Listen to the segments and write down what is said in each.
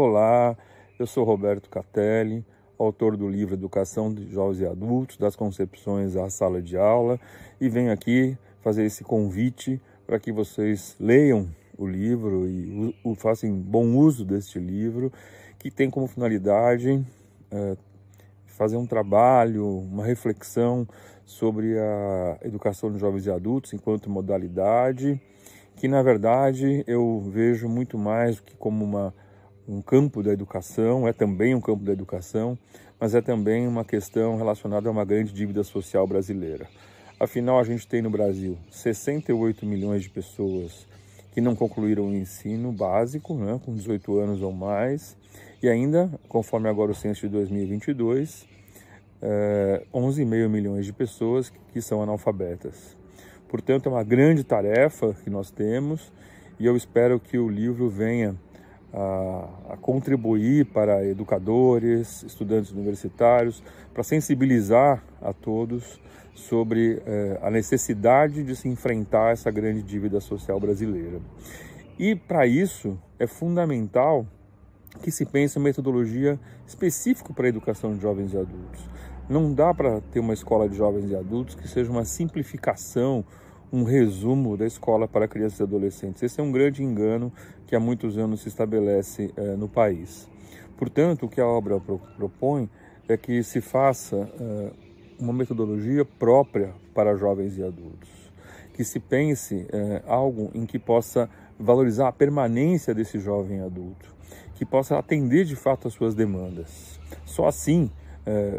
Olá, eu sou Roberto Catelli, autor do livro Educação de Jovens e Adultos, das Concepções à Sala de Aula, e venho aqui fazer esse convite para que vocês leiam o livro e o, o, façam bom uso deste livro, que tem como finalidade é, fazer um trabalho, uma reflexão sobre a educação de jovens e adultos enquanto modalidade, que na verdade eu vejo muito mais que como uma um campo da educação, é também um campo da educação, mas é também uma questão relacionada a uma grande dívida social brasileira. Afinal, a gente tem no Brasil 68 milhões de pessoas que não concluíram o ensino básico, né, com 18 anos ou mais, e ainda, conforme agora o censo de 2022, é, 11,5 milhões de pessoas que são analfabetas. Portanto, é uma grande tarefa que nós temos e eu espero que o livro venha a, a contribuir para educadores, estudantes universitários, para sensibilizar a todos sobre eh, a necessidade de se enfrentar essa grande dívida social brasileira. E para isso é fundamental que se pense uma metodologia específica para a educação de jovens e adultos. Não dá para ter uma escola de jovens e adultos que seja uma simplificação um resumo da escola para crianças e adolescentes. Esse é um grande engano que há muitos anos se estabelece eh, no país. Portanto, o que a obra pro propõe é que se faça eh, uma metodologia própria para jovens e adultos, que se pense eh, algo em que possa valorizar a permanência desse jovem adulto, que possa atender de fato às suas demandas. Só assim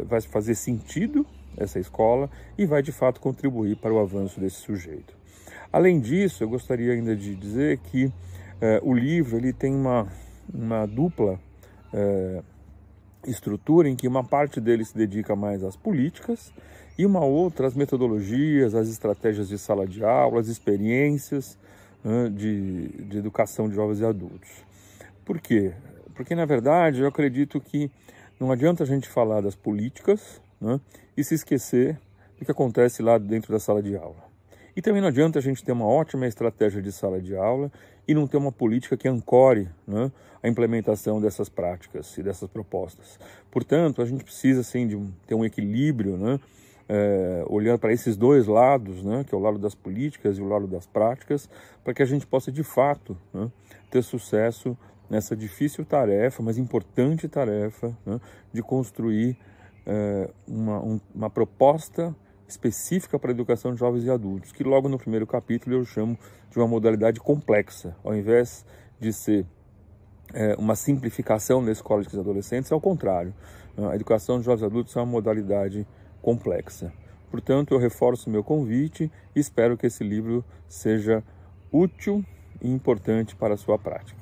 vai fazer sentido essa escola e vai de fato contribuir para o avanço desse sujeito. Além disso, eu gostaria ainda de dizer que eh, o livro ele tem uma, uma dupla eh, estrutura em que uma parte dele se dedica mais às políticas e uma outra às metodologias, às estratégias de sala de aula, às experiências né, de, de educação de jovens e adultos. Por quê? Porque, na verdade, eu acredito que não adianta a gente falar das políticas né? e se esquecer do que acontece lá dentro da sala de aula. E também não adianta a gente ter uma ótima estratégia de sala de aula e não ter uma política que ancore né, a implementação dessas práticas e dessas propostas. Portanto, a gente precisa sim, de ter um equilíbrio, né, é, olhando para esses dois lados, né, que é o lado das políticas e o lado das práticas, para que a gente possa de fato né, ter sucesso nessa difícil tarefa, mas importante tarefa né, de construir é, uma, um, uma proposta específica para a educação de jovens e adultos, que logo no primeiro capítulo eu chamo de uma modalidade complexa, ao invés de ser é, uma simplificação da escola de adolescentes, é ao contrário, a educação de jovens e adultos é uma modalidade complexa. Portanto, eu reforço meu convite e espero que esse livro seja útil e importante para a sua prática.